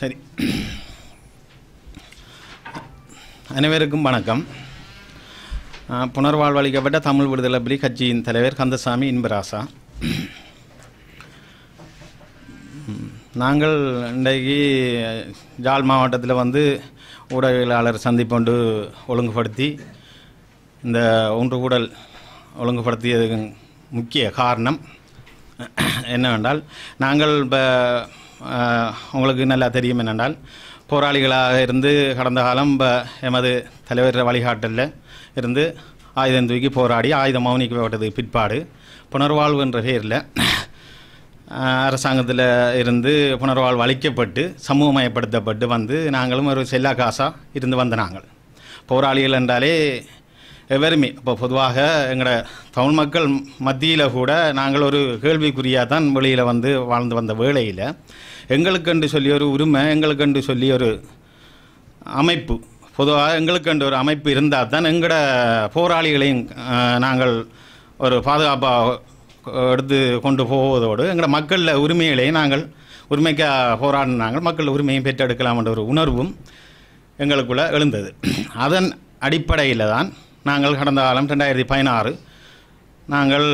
சரி அனைவருக்கும் வணக்கம் புனர்வாழ்வளிக்கப்பட்ட தமிழ் விடுதலை பிரி கட்சியின் தலைவர் கந்தசாமி இன்பராசா நாங்கள் இன்றைக்கு ஜால் மாவட்டத்தில் வந்து ஊடகவியலாளர் சந்திப்பொண்டு ஒழுங்குபடுத்தி இந்த ஒன்று கூடல் ஒழுங்குபடுத்தியதுக்கு முக்கிய காரணம் என்னவென்றால் நாங்கள் இப்போ உங்களுக்கு நல்லா தெரியும் என்னென்றால் போராளிகளாக இருந்து கடந்த காலம் எமது தலைவர் வழிகாட்டலில் இருந்து ஆயுதம் தூக்கி போராடி ஆயுதம் மௌனிக்கப்பட்டது பிற்பாடு புனர்வாழ்வு என்ற பெயரில் அரசாங்கத்தில் இருந்து புனர்வாழ்வு அளிக்கப்பட்டு சமூகமயப்படுத்தப்பட்டு வந்து நாங்களும் ஒரு செல்லா காசாக இருந்து வந்த நாங்கள் போராளிகள் என்றாலே வெறுமை இப்போ பொதுவாக எங்களோட தமிழ் மக்கள் மத்தியில் கூட நாங்கள் ஒரு கேள்விக்குறியாக தான் வெளியில் வந்து வாழ்ந்து வந்த வேளையில் எங்களுக்கென்று சொல்லி ஒரு உரிமை எங்களுக்கென்று சொல்லி ஒரு அமைப்பு பொதுவாக எங்களுக்கென்று ஒரு அமைப்பு இருந்தால் தான் எங்களோட போராளிகளையும் நாங்கள் ஒரு பாதுகாப்பாக எடுத்து கொண்டு போவதோடு எங்களோட மக்களில் உரிமைகளையும் நாங்கள் உரிமைக்காக போராடினாங்க மக்கள் உரிமையும் பெற்றெடுக்கலாம் என்ற ஒரு உணர்வும் எங்களுக்குள்ளே எழுந்தது அதன் அடிப்படையில் தான் நாங்கள் கடந்த காலம் ரெண்டாயிரத்தி பதினாறு நாங்கள்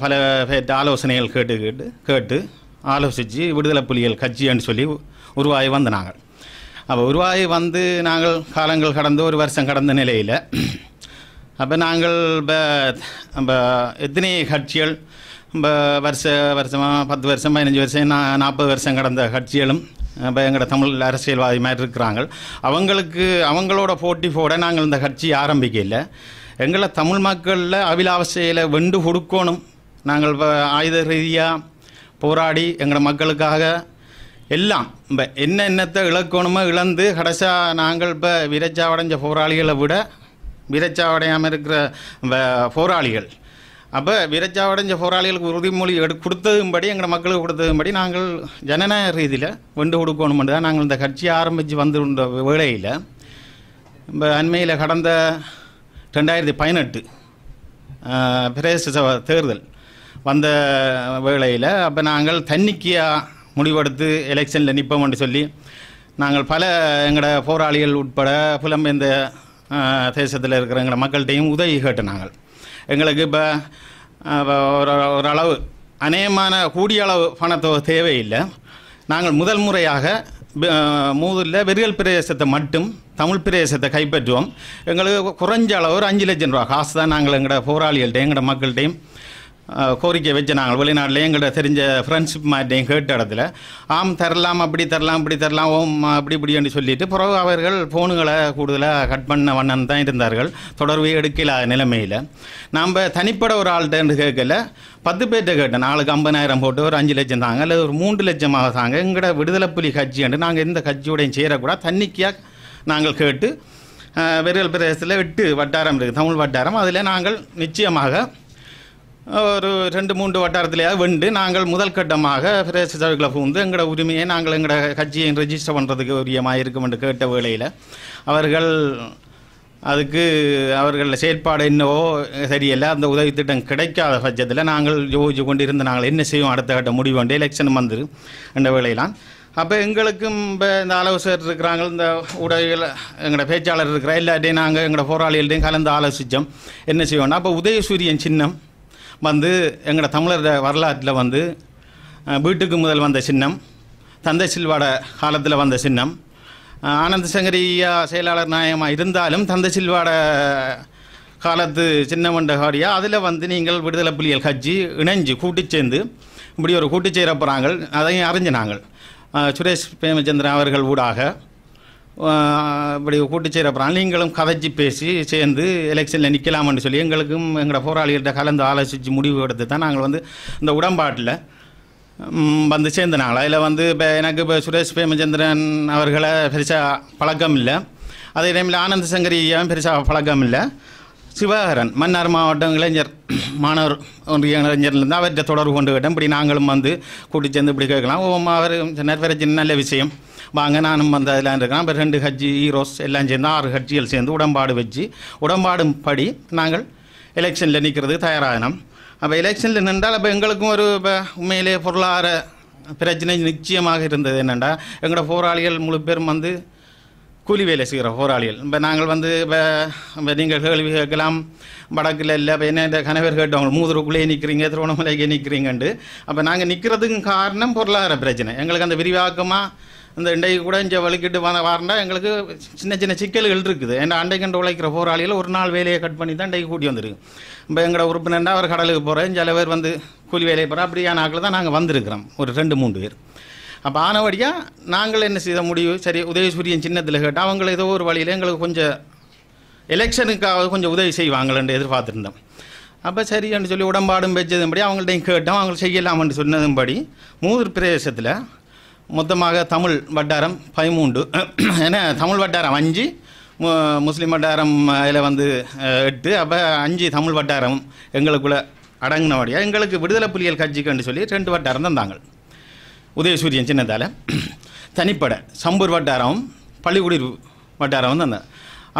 பல பேர்த்து ஆலோசனைகள் கேட்டு கேட்டு கேட்டு ஆலோசித்து விடுதலை புலிகள் கட்சின்னு சொல்லி உருவாகி வந்த நாங்கள் அப்போ உருவாகி வந்து நாங்கள் காலங்கள் கடந்து ஒரு வருஷம் கடந்த நிலையில் அப்போ நாங்கள் இப்போ எத்தனை கட்சிகள் இப்போ வருஷ வருஷமாக பத்து வருஷம் பதினஞ்சு வருஷம் நா நாற்பது வருஷம் கடந்த கட்சிகளும் இப்போ எங்களோட தமிழ் அரசியல்வாதி மாதிரி இருக்கிறாங்க அவங்களுக்கு அவங்களோட போட்டி போட நாங்கள் இந்த கட்சி ஆரம்பிக்கல எங்களை தமிழ் மக்களில் அவிலாவசையில் வெண்டு கொடுக்கணும் நாங்கள் இப்போ ஆயுத ரீதியாக போராடி எங்களோட மக்களுக்காக எல்லாம் இப்போ என்ன என்னத்தை இழக்கணுமோ இழந்து கடைசியாக நாங்கள் இப்போ விரைச்சாவடைஞ்ச போராளிகளை விட விரைச்சாவடையாமல் இருக்கிற போராளிகள் அப்போ விரச்சாவோட இந்த போராளிகளுக்கு உறுதிமொழி எடு கொடுத்ததும்படி எங்கள் மக்களுக்கு கொடுத்ததும்படி நாங்கள் ஜனநாயக ரீதியில் வெண்டு கொடுக்கணுமென்று தான் நாங்கள் இந்த கட்சி ஆரம்பித்து வந்துருந்த வேளையில் இப்போ அண்மையில் கடந்த ரெண்டாயிரத்தி பதினெட்டு பிரதேச சபை தேர்தல் வந்த வேளையில் அப்போ நாங்கள் தன்னிக்கையாக முடிவெடுத்து எலெக்ஷனில் நிற்போம்னு சொல்லி நாங்கள் பல எங்களோட போராளிகள் உட்பட புலம்பெந்த தேசத்தில் இருக்கிற எங்களோட மக்கள்கிட்டையும் உதவி கேட்டு நாங்கள் எங்களுக்கு இப்போ ஒரு ஓரளவு அநேகமான கூடிய அளவு பணத்தொகை தேவையில்லை நாங்கள் முதல் முறையாக மூதூரில் வெறியல் பிரதேசத்தை மட்டும் தமிழ் பிரதேசத்தை கைப்பற்றுவோம் எங்களுக்கு குறைஞ்ச அளவு ஒரு அஞ்சு லட்சம் ரூபா காசு தான் நாங்கள் எங்களோட போராளிகள்கிட்டையும் எங்களோட மக்கள்கிட்டையும் கோரிக்கை வச்சு நாங்கள் வெளிநாட்டில் எங்கள்கிட்ட தெரிஞ்ச ஃப்ரெண்ட்ஷிப் மாட்டையும் கேட்ட இடத்துல ஆம் தரலாம் அப்படி தரலாம் இப்படி தரலாம் ஓம் அப்படி இப்படின்னு சொல்லிட்டு பிறகு அவர்கள் ஃபோனுகளை கூடுதலாக கட் பண்ண வண்ணன் தான் இருந்தார்கள் தொடர்பு எடுக்கல நிலைமையில் நாம் தனிப்பட ஒரு ஆள்கிட்ட கேட்கல பத்து பேர்கிட்ட கேட்டேன் நாளுக்கு ஐம்பதாயிரம் போட்டு ஒரு அஞ்சு லட்சம் தாங்க அல்லது ஒரு மூன்று லட்சம் தாங்க எங்கள்கிட்ட விடுதலை புலி கட்சி என்று நாங்கள் எந்த கட்சியோடையும் சேரக்கூடாது தன்னிக்கையாக நாங்கள் கேட்டு வெறுகல் பிரதேசத்தில் எட்டு வட்டாரம் இருக்குது தமிழ் வட்டாரம் அதில் நாங்கள் நிச்சயமாக ஒரு ரெண்டு மூன்று வட்டாரத்திலேயே வெண்டு நாங்கள் முதல் கட்டமாக பிரதேச சபைகளை புகுந்து எங்களோட உரிமையை நாங்கள் எங்களோட கட்சியை ரெஜிஸ்டர் பண்ணுறதுக்கு உரியமாக இருக்கும் என்று கேட்ட வேளையில் அவர்கள் அதுக்கு அவர்களில் செயற்பாடு என்னவோ சரியல்ல அந்த உதவி திட்டம் கிடைக்காத பட்சத்தில் நாங்கள் யோசிச்சு கொண்டு இருந்து நாங்கள் என்ன செய்வோம் அடுத்த கட்ட முடிவு வந்து எலெக்ஷன் வந்துரு என்ற வேலையெல்லாம் அப்போ எங்களுக்கும் இப்போ இந்த ஆலோசகர் இருக்கிறாங்க இந்த உடவிகள் எங்களோட பேச்சாளர் இருக்கிற எல்லாட்டையும் நாங்கள் எங்களோட போராளிகள்டையும் கலந்து ஆலோசித்தோம் என்ன செய்வோம்னா அப்போ உதயசூரியன் சின்னம் வந்து எங்களோட தமிழர் வரலாற்றில் வந்து வீட்டுக்கு முதல் வந்த சின்னம் தந்தை சில்வாட காலத்தில் வந்த சின்னம் ஆனந்த சங்கரியா செயலாளர் நாயகமாக இருந்தாலும் தந்தை சில்வாட காலத்து சின்னமண்டகாடியா அதில் வந்து நீங்கள் விடுதலை புலிகள் கட்சி இணைஞ்சு கூட்டி சேர்ந்து இப்படி ஒரு கூட்டி சேர போகிறாங்க அதையும் அறிஞ்சினாங்க சுரேஷ் பிரேமச்சந்திரன் அவர்கள் ஊடாக இப்படி கூட்டு செய்கிறப்ப நீங்களும் கதைச்சி பேசி சேர்ந்து எலெக்ஷனில் நிற்கலாம்னு சொல்லி எங்களுக்கும் எங்களோட போராளிகிட்ட கலந்து ஆலோசித்து முடிவு எடுத்து தான் நாங்கள் வந்து இந்த உடன்பாட்டில் வந்து நாங்களா அதில் வந்து இப்போ எனக்கு இப்போ சுரேஷ் பிரேமச்சந்திரன் அவர்களை பெருசாக பழக்கம் இல்லை அதே டைமில் ஆனந்த ஐயாவும் பெருசாக பழக்கம் இல்லை சிவகரன் மன்னார் மாவட்டம் இளைஞர் மாணவர் ஒன்றிய இளைஞர்லேருந்து அவர்கிட்ட தொடர்பு கொண்டு விட்டோம் இப்படி நாங்களும் வந்து கூட்டி சேர்ந்து இப்படி கேட்கலாம் அவர் சொன்னார் வேறு நல்ல விஷயம் வாங்க நானும் வந்து அதெல்லாம் இருக்கிறேன் அப்போ ரெண்டு ஹஜ்ஜி ஹீரோஸ் எல்லாம் சேர்ந்து ஆறு ஹஜ்ஜிகள் சேர்ந்து உடம்பாடு வச்சு உடம்பாடும் படி நாங்கள் எலெக்ஷனில் நிற்கிறது தயாராகினோம் அப்போ எலெக்ஷனில் நின்றால் அப்போ எங்களுக்கும் ஒரு இப்போ உண்மையிலே பொருளாதார பிரச்சனை நிச்சயமாக இருந்தது என்னென்னா எங்களோட போராளிகள் முழு பேரும் வந்து கூலி வேலை செய்கிற போராளிகள் இப்போ நாங்கள் வந்து இப்போ நீங்கள் கேள்வி கேட்கலாம் வடக்கில் இல்லை இப்போ என்ன இந்த கணவர் கேட்டவங்க மூதுருக்குள்ளேயே நிற்கிறீங்க திருவண்ணாமலைக்கே நிற்கிறீங்கண்டு அப்போ நாங்கள் நிற்கிறதுக்கும் காரணம் பொருளாதார பிரச்சனை எங்களுக்கு அந்த விரிவாக்கமாக இந்த இண்டைக்கு கூட இங்கே வலிக்கிட்டு வந்த வாரண்டா எங்களுக்கு சின்ன சின்ன சிக்கல்கள் இருக்குது ஏன்னா அண்டைக்கண்டு உழைக்கிற போராளிகள் ஒரு நாள் வேலையை கட் பண்ணி தான் இண்டைக்கு கூட்டி வந்துருக்கு இப்போ எங்களோட உறுப்பினர்னா அவர் கடலுக்கு போகிறேன் சில பேர் வந்து கூலி வேலையை போகிறேன் அப்படியான ஆக்கில் தான் நாங்கள் வந்திருக்கிறோம் ஒரு ரெண்டு மூணு பேர் அப்போ ஆனவடியாக நாங்கள் என்ன செய்த முடியும் சரி உதயசூரியன் சின்னத்தில் கேட்டால் அவங்கள ஏதோ ஒரு வழியில் எங்களுக்கு கொஞ்சம் எலெக்ஷனுக்காக கொஞ்சம் உதவி செய்வாங்களே எதிர்பார்த்துருந்தோம் அப்போ சரி என்று சொல்லி உடம்பாடும் படி அவங்கள்ட்டையும் கேட்டோம் அவங்க செய்யலாம்னு சொன்னதும்படி மூதூர் பிரதேசத்தில் மொத்தமாக தமிழ் வட்டாரம் பதிமூன்று ஏன்னா தமிழ் வட்டாரம் அஞ்சு முஸ்லீம் வட்டாரம் அதில் வந்து எட்டு அப்போ அஞ்சு தமிழ் வட்டாரம் எங்களுக்குள்ளே அடங்கினபடியாக எங்களுக்கு விடுதலை புலிகள் கட்சிக்குன்னு சொல்லி ரெண்டு வட்டாரம் தந்தாங்க உதயசூரியன் சின்னதால் தனிப்படை சம்பூர் வட்டாரம் பள்ளிக்குடி வட்டாரம் வந்து அந்த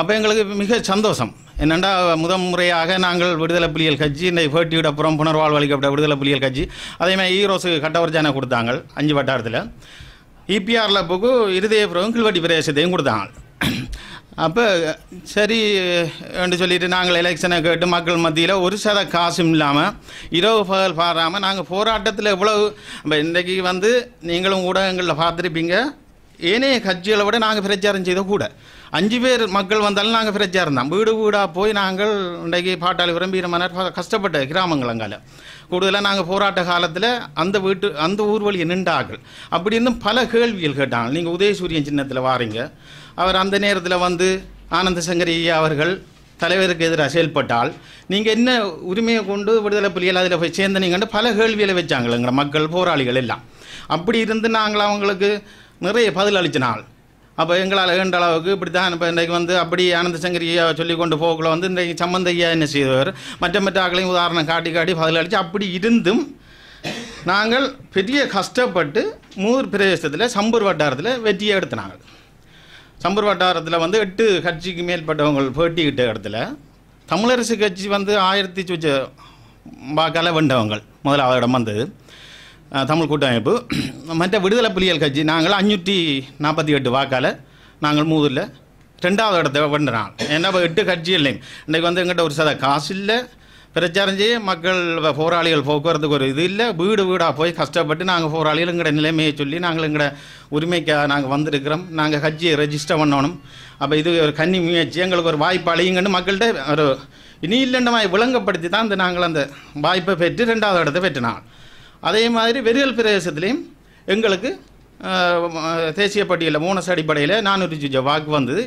அப்போ எங்களுக்கு மிக சந்தோஷம் என்னென்னா முதல் முறையாக நாங்கள் விடுதலை புலிகள் கட்சி இந்த வேட்டியோட புறம் புனர்வாழ்வு விடுதலை புலிகள் கட்சி அதேமாதிரி ஈரோஸு கட்டவர்ஜானை கொடுத்தாங்க அஞ்சு வட்டாரத்தில் இபிஆரில் போக்கு இருதய புறம் கீழ்வட்டி பிரதேசத்தையும் கொடுத்தாங்க அப்போ சரி என்று சொல்லிட்டு நாங்கள் எலெக்ஷனை கேட்டு மக்கள் மத்தியில் ஒரு சத காசும் இல்லாமல் இரவு பகல் பாடாமல் நாங்கள் போராட்டத்தில் எவ்வளவு நம்ம இன்றைக்கு வந்து நீங்களும் ஊடகங்களில் பார்த்துருப்பீங்க ஏனைய கட்சிகளை விட நாங்கள் பிரச்சாரம் செய்த கூட அஞ்சு பேர் மக்கள் வந்தாலும் நாங்கள் பிரச்சாரம் தான் வீடு வீடாக போய் நாங்கள் இன்றைக்கு பாட்டாளி விரும்பி மன்னர் கஷ்டப்பட்ட கிராமங்களங்கால கூடுதலாக நாங்கள் போராட்ட காலத்தில் அந்த வீட்டு அந்த ஊர் வழி நின்றார்கள் அப்படி இருந்தும் பல கேள்விகள் கேட்டாங்க நீங்கள் உதயசூரியன் சின்னத்தில் வாரீங்க அவர் அந்த நேரத்தில் வந்து ஆனந்த சங்கரி அவர்கள் தலைவருக்கு எதிராக செயல்பட்டால் நீங்கள் என்ன உரிமையை கொண்டு விடுதலை புலிகள் அதில் போய் சேர்ந்தனீங்கன்னு பல கேள்விகளை வச்சாங்கள் எங்களை மக்கள் போராளிகள் எல்லாம் அப்படி இருந்து நாங்கள் அவங்களுக்கு நிறைய பதில் அளிச்சினால் அப்போ எங்களால் வேண்ட அளவுக்கு இப்படி தான் இப்போ இன்றைக்கு வந்து அப்படி ஆனந்த சங்கரியா சொல்லி கொண்டு போகக்குள்ள வந்து இன்றைக்கு சம்பந்தையா என்ன செய்தவர் மற்ற மற்ற ஆக்களையும் உதாரணம் காட்டி காட்டி பதில் அளித்து அப்படி இருந்தும் நாங்கள் பெரிய கஷ்டப்பட்டு மூர் பிரதேசத்தில் சம்பூர் வட்டாரத்தில் வெற்றியை எடுத்தினாங்க சம்பூர் வட்டாரத்தில் வந்து எட்டு கட்சிக்கு மேற்பட்டவங்கள் போட்டிக்கிட்ட இடத்துல தமிழரசு கட்சி வந்து ஆயிரத்தி சுச்ச வாக்கால் வெண்டவங்கள் முதலாவது இடம் வந்தது தமிழ் கூட்டமைப்பு மற்ற விடுதலை புலிகள் கட்சி நாங்கள் அஞ்சூற்றி நாற்பத்தி எட்டு வாக்கால் நாங்கள் மூதில் ரெண்டாவது இடத்த வெண்டுறாங்க ஏன்னா எட்டு கட்சி இல்லைங்க இன்றைக்கு வந்து எங்கிட்ட ஒரு சத காசு இல்லை பிரச்சாரம் செய்ய மக்கள் போராளிகள் போக்குவரத்துக்கு ஒரு இது இல்லை வீடு வீடாக போய் கஷ்டப்பட்டு நாங்கள் போராளிகள் எங்களோட நிலைமையை சொல்லி நாங்கள் எங்களோட உரிமைக்காக நாங்கள் வந்திருக்கிறோம் நாங்கள் கட்சியை ரெஜிஸ்டர் பண்ணணும் அப்போ இது ஒரு கன்னி முயற்சி எங்களுக்கு ஒரு வாய்ப்பு அழியுங்கன்னு மக்கள்கிட்ட ஒரு இனி இல்லைண்டமாய் விளங்கப்படுத்தி தான் அந்த நாங்கள் அந்த வாய்ப்பை பெற்று ரெண்டாவது இடத்தை பெற்றினாள் அதே மாதிரி வெறியல் பிரதேசத்துலேயும் எங்களுக்கு தேசிய பட்டியலில் மூணு அடிப்படையில் நானூற்றி சொச்சம் வாக்கு வந்தது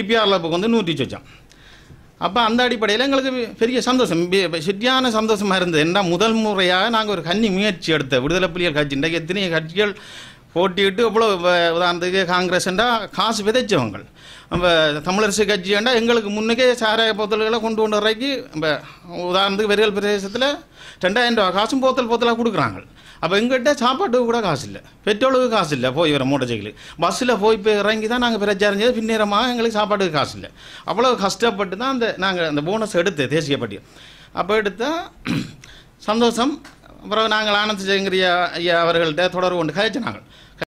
இபிஆர் வந்து நூற்றி சொச்சம் அப்போ அந்த அடிப்படையில் எங்களுக்கு பெரிய சந்தோஷம் சரியான சந்தோஷமாக இருந்தது என்ன முதல் முறையாக நாங்கள் ஒரு கன்னி முயற்சி எடுத்த விடுதலை புலிகள் கட்சி இன்றைக்கு எத்தனை கட்சிகள் போட்டிட்டு இவ்வளோ உதாரணத்துக்கு காங்கிரஸ்ண்டா காசு விதைச்சவங்க நம்ம தமிழரசு கட்சியாண்டா எங்களுக்கு முன்னுக்கே சாராய போத்தல்களை கொண்டு கொண்டு வரைக்கும் நம்ம உதாரணத்துக்கு வெறியல் பிரதேசத்தில் ரெண்டாயிரம் ரூபா காசும் போத்தல் போத்தலாக கொடுக்குறாங்க அப்போ எங்கிட்ட சாப்பாட்டுக்கு கூட காசு இல்லை பெட்ரோலுக்கு காசு இல்லை போய் வர மோட்டர் சைக்கிள் பஸ்ஸில் போய் போய் இறங்கி தான் நாங்கள் பிரச்சாரம் செய்து பின்னேறமாக எங்களுக்கு சாப்பாட்டுக்கு காசு இல்லை அவ்வளோ கஷ்டப்பட்டு தான் அந்த நாங்கள் அந்த போனஸ் எடுத்து தேசிய பட்டியல் அப்போ எடுத்தால் சந்தோஷம் அப்புறம் நாங்கள் ஆனந்த் ஜெயங்கிரி ஐயா அவர்கள்ட்ட தொடர்பு கொண்டு கழிச்சு நாங்கள்